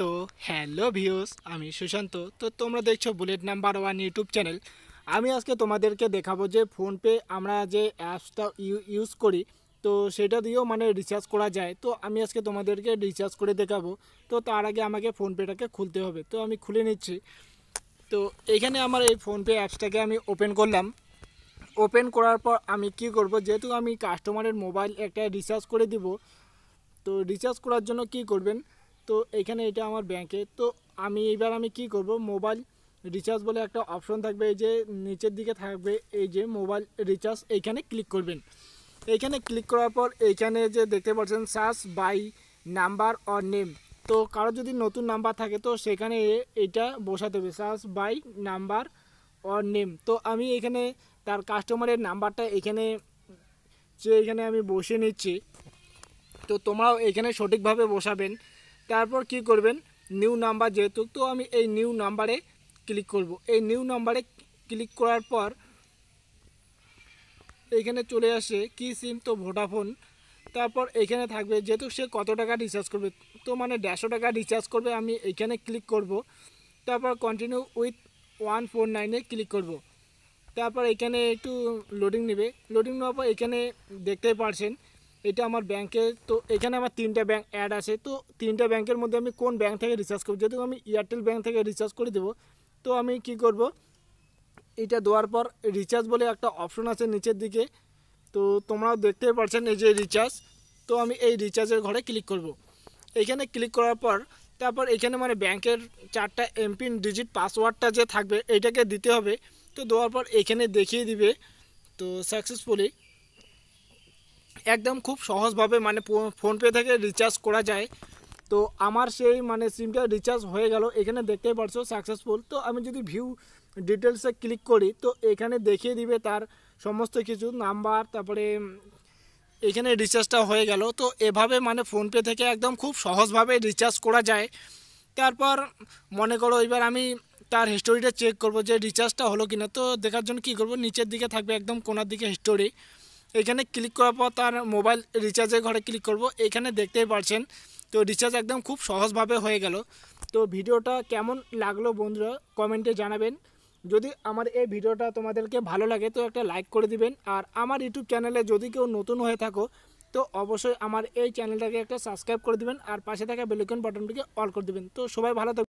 তো hello views আমি সুশান্ত তো তোমরা দেখছো bullet number one YouTube channel আমি আজকে তোমাদেরকে দেখাবো যে ফোনপে আমরা যে অ্যাপসটা ইউজ করি তো সেটা দিয়েও মানে রিচার্জ করা যায় তো আমি আজকে তোমাদেরকে রিচার্জ করে দেখাবো তো তার আগে আমাকে ফোনপেটাকে খুলতে হবে তো আমি খুলে নিচ্ছি তো এখানে আমার এই ফোনপে অ্যাপসটাকে আমি ওপেন করলাম ওপেন করার পর আমি কি করব যেহেতু আমি কাস্টমারের মোবাইল একটা রিচার্জ করে দিব তো রিচার্জ করার জন্য কি করবেন তো এখানে এটা আমার ব্যাংকে তো আমি এবার আমি কি করব মোবাইল রিচার্জ বলে একটা অপশন থাকবে এই যে নিচের দিকে থাকবে এই যে মোবাইল রিচার্জ এইখানে ক্লিক করবেন এইখানে ক্লিক করার পর এইখানে যে দেখতে পাচ্ছেন search by number or name তো কারো যদি নতুন নাম্বার থাকে তো সেখানে এটা বসাতে হবে search by number or name তো আমি এখানে তার কাস্টমারের নাম্বারটা এখানে যে এখানে আমি বসে নিচ্ছি তো তোমরাও এখানে সঠিকভাবে বসাবেন তারপর কি করবেন নিউ নাম্বার যেহেতু তো আমি এই নিউ নাম্বারে ক্লিক করব এই নিউ নাম্বারে ক্লিক করার পর এইখানে চলে আসে কি সিম তো ভোডাফোন তারপর এখানে থাকবে যেহেতু সে কত টাকা রিচার্জ করবে তো মানে দেড়শো টাকা রিচার্জ করবে আমি এখানে ক্লিক করব তারপর কন্টিনিউ উইথ ওয়ান ফোর নাইনে ক্লিক করব তারপর এখানে একটু লোডিং নেবে লোডিং নেওয়ার পর এখানে দেখতেই পারছেন এটা আমার ব্যাংকে তো এখানে আমার তিনটা ব্যাঙ্ক অ্যাড আছে তো তিনটা ব্যাংকের মধ্যে আমি কোন ব্যাংক থেকে রিচার্জ করবো যেহেতু আমি এয়ারটেল ব্যাংক থেকে রিচার্জ করে দেবো তো আমি কি করব এটা দেওয়ার পর রিচার্জ বলে একটা অপশন আছে নিচের দিকে তো তোমরাও দেখতেই পারছেন এই যে রিচার্জ তো আমি এই রিচার্জের ঘরে ক্লিক করব। এইখানে ক্লিক করার পর তারপর এখানে মানে ব্যাংকের চারটা এমপিন ডিজিট পাসওয়ার্ডটা যে থাকবে এটাকে দিতে হবে তো দেওয়ার পর এখানে দেখিয়ে দিবে তো সাকসেসফুলি একদম খুব সহজভাবে মানে ফোনপে থেকে রিচার্জ করা যায় তো আমার সেই মানে সিমটা রিচার্জ হয়ে গেল এখানে দেখতেই পারছো সাকসেসফুল তো আমি যদি ভিউ ডিটেলসে ক্লিক করি তো এখানে দেখিয়ে দিবে তার সমস্ত কিছু নাম্বার তারপরে এখানে রিচার্জটা হয়ে গেল তো এভাবে মানে ফোনপে থেকে একদম খুব সহজভাবে রিচার্জ করা যায় তারপর মনে করো এবার আমি তার হিস্টোরিটা চেক করব যে রিচার্জটা হলো কিনা তো দেখার জন্য কি করব নিচের দিকে থাকবে একদম কোনার দিকে হিস্টোরি এখানে ক্লিক করার পর তার মোবাইল রিচার্জের ঘরে ক্লিক করব এখানে দেখতেই পারছেন তো রিচার্জ একদম খুব সহজভাবে হয়ে গেল তো ভিডিওটা কেমন লাগলো বন্ধুরা কমেন্টে জানাবেন যদি আমার এই ভিডিওটা তোমাদেরকে ভালো লাগে তো একটা লাইক করে দিবেন আর আমার ইউটিউব চ্যানেলে যদি কেউ নতুন হয়ে থাকো তো অবশ্যই আমার এই চ্যানেলটাকে একটা সাবস্ক্রাইব করে দিবেন আর পাশে থাকা বেলুকন বাটনটিকে অল করে দিবেন তো সবাই ভালো থাকবে